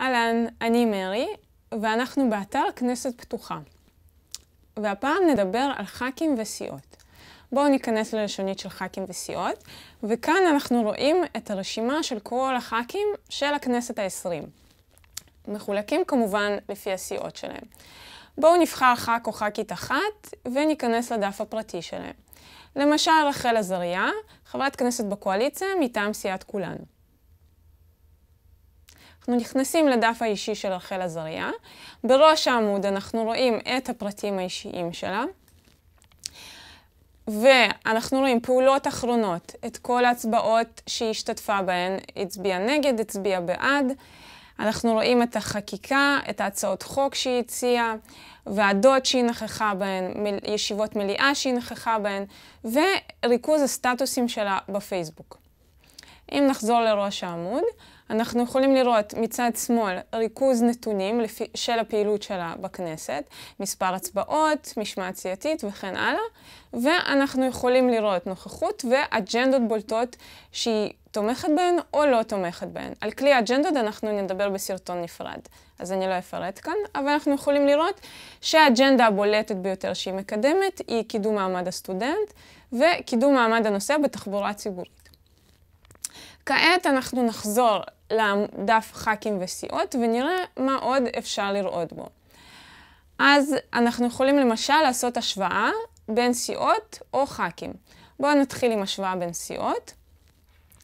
אהלן, אני מרי, ואנחנו באתר כנסת פתוחה. והפעם נדבר על ח"כים וסיעות. בואו ניכנס ללשונית של ח"כים וסיעות, וכאן אנחנו רואים את הרשימה של כל הח"כים של הכנסת העשרים. מחולקים כמובן לפי הסיעות שלהם. בואו נבחר ח"כ או ח"כית אחת וניכנס לדף הפרטי שלהם. למשל, רחל עזריה, חברת כנסת בקואליציה מטעם סיעת כולנו. אנחנו נכנסים לדף האישי של רחל עזריה. בראש העמוד אנחנו רואים את הפרטים האישיים שלה. ואנחנו רואים פעולות אחרונות, את כל ההצבעות שהיא השתתפה בהן, הצביעה נגד, הצביעה בעד. אנחנו רואים את החקיקה, את ההצעות חוק שהיא הציעה, ועדות שהיא נכחה בהן, ישיבות מליאה שהיא נכחה בהן, וריכוז הסטטוסים שלה בפייסבוק. אם נחזור לראש העמוד, אנחנו יכולים לראות מצד שמאל ריכוז נתונים לפי, של הפעילות שלה בכנסת, מספר הצבעות, משמעת סיעתית וכן הלאה, ואנחנו יכולים לראות נוכחות ואג'נדות בולטות שהיא תומכת בהן או לא תומכת בהן. על כלי האג'נדות אנחנו נדבר בסרטון נפרד, אז אני לא אפרט כאן, אבל אנחנו יכולים לראות שהאג'נדה הבולטת ביותר שהיא מקדמת היא קידום מעמד הסטודנט וקידום מעמד הנוסע בתחבורה הציבורית. כעת אנחנו נחזור לדף ח"כים וסיעות, ונראה מה עוד אפשר לראות בו. אז אנחנו יכולים למשל לעשות השוואה בין סיעות או ח"כים. בואו נתחיל עם השוואה בין סיעות.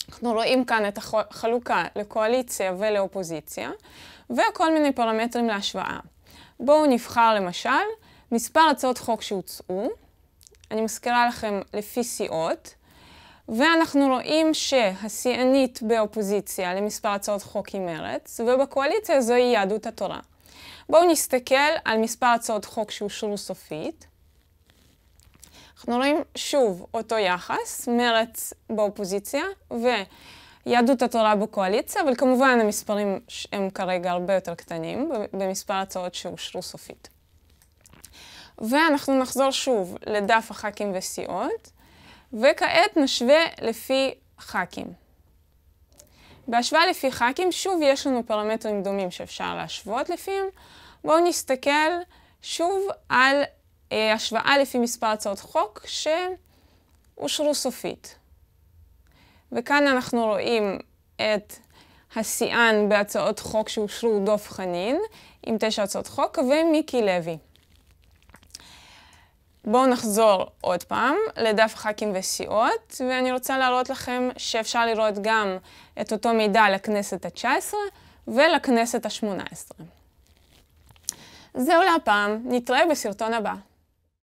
אנחנו רואים כאן את החלוקה לקואליציה ולאופוזיציה, וכל מיני פרמטרים להשוואה. בואו נבחר למשל מספר הצעות חוק שהוצאו, אני מזכירה לכם לפי סיעות, ואנחנו רואים שהשיאנית באופוזיציה למספר הצעות חוק היא מרצ, ובקואליציה זוהי יהדות התורה. בואו נסתכל על מספר הצעות חוק שאושרו סופית. אנחנו רואים שוב אותו יחס, מרץ באופוזיציה ויהדות התורה בקואליציה, אבל כמובן המספרים הם כרגע הרבה יותר קטנים במספר הצעות שאושרו סופית. ואנחנו נחזור שוב לדף הח"כים וסיעות. וכעת נשווה לפי ח"כים. בהשוואה לפי ח"כים, שוב יש לנו פרמטרים דומים שאפשר להשוות לפיהם. בואו נסתכל שוב על אה, השוואה לפי מספר הצעות חוק שאושרו סופית. וכאן אנחנו רואים את השיאן בהצעות חוק שאושרו דב חנין, עם תשע הצעות חוק, ומיקי לוי. בואו נחזור עוד פעם לדף ח"כים וסיעות, ואני רוצה להראות לכם שאפשר לראות גם את אותו מידע לכנסת ה-19 ולכנסת ה-18. זהו להפעם, נתראה בסרטון הבא.